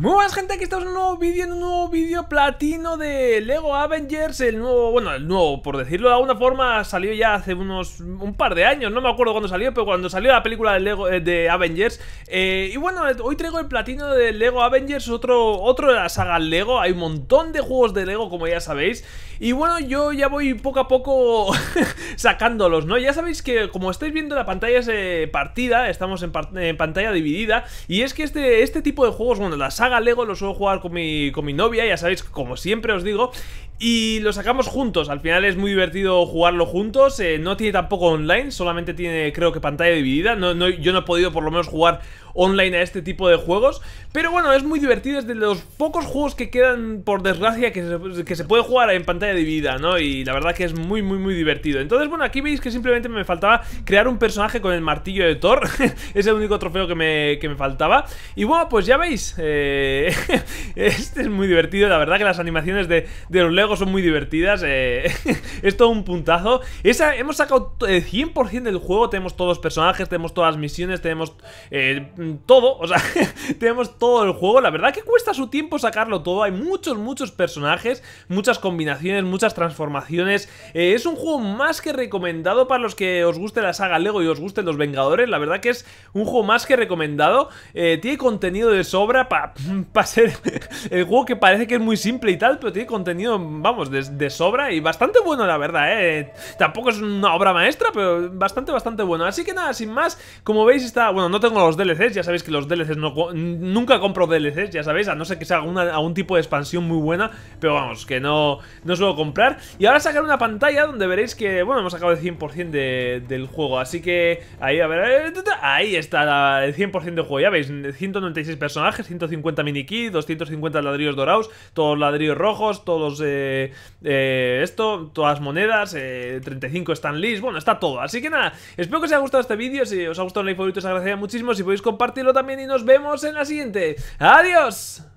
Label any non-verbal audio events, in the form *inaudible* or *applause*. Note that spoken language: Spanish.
Muy buenas gente, aquí estamos en un nuevo vídeo, en un nuevo vídeo platino de LEGO Avengers El nuevo, bueno, el nuevo, por decirlo de alguna forma, salió ya hace unos, un par de años No me acuerdo cuándo salió, pero cuando salió la película de, Lego, eh, de Avengers eh, Y bueno, hoy traigo el platino de LEGO Avengers, otro, otro de la saga LEGO Hay un montón de juegos de LEGO, como ya sabéis Y bueno, yo ya voy poco a poco *laughs* sacándolos, ¿no? Ya sabéis que, como estáis viendo, la pantalla es eh, partida, estamos en, pantalla dividida Y es que este, este tipo de juegos, bueno, la saga haga Lego lo suelo jugar con mi, con mi novia, ya sabéis, como siempre os digo y lo sacamos juntos, al final es muy divertido jugarlo juntos, eh, no tiene tampoco online, solamente tiene creo que pantalla dividida, no, yo no he podido por lo menos jugar online a este tipo de juegos, pero bueno, es muy divertido, es de los pocos juegos que quedan por desgracia que se, que se puede jugar en pantalla dividida, ¿no? Y la verdad que es muy muy muy divertido. Entonces bueno, aquí veis que simplemente me faltaba crear un personaje con el martillo de Thor, *laughs* es el único trofeo que me, faltaba, y bueno, pues ya veis, eh, *laughs* este es muy divertido, la verdad que las animaciones de, de los son muy divertidas. Eh, *laughs* es todo un puntazo. Esa, hemos sacado el eh, 100% del juego. Tenemos todos los personajes, tenemos todas las misiones, tenemos eh, todo. O sea, *laughs* tenemos todo el juego. La verdad que cuesta su tiempo sacarlo todo. Hay muchos, muchos personajes, muchas combinaciones, muchas transformaciones. es un juego más que recomendado para los que os guste la saga Lego y os gusten los Vengadores. La verdad que es un juego más que recomendado. tiene contenido de sobra para *laughs* ser el juego que parece que es muy simple y tal, pero tiene contenido, vamos, de, sobra y bastante bueno, la verdad, ¿eh? Tampoco es una obra maestra, pero bastante, bastante bueno. Así que nada, sin más, como veis está... Bueno, no tengo los DLCs, ya sabéis que los DLCs no... Nunca compro DLCs, ya sabéis, a no ser que sea alguna, algún tipo de expansión muy buena, pero vamos, que no, no suelo comprar. Y ahora sacaré una pantalla donde veréis que, bueno, hemos sacado el 100% del juego, así que ahí, a ver... Eh, ahí está el 100% del juego, ya veis, 196 personajes, 150 mini 250 ladrillos dorados, todos ladrillos rojos, todos eh, eh esto, todas monedas, eh, 35 Stanleys, bueno, está todo. Así que nada, espero que os haya gustado este vídeo, si os ha gustado Un like favorito os agradecería muchísimo, si podéis compartirlo también y nos vemos en la siguiente. ¡Adiós!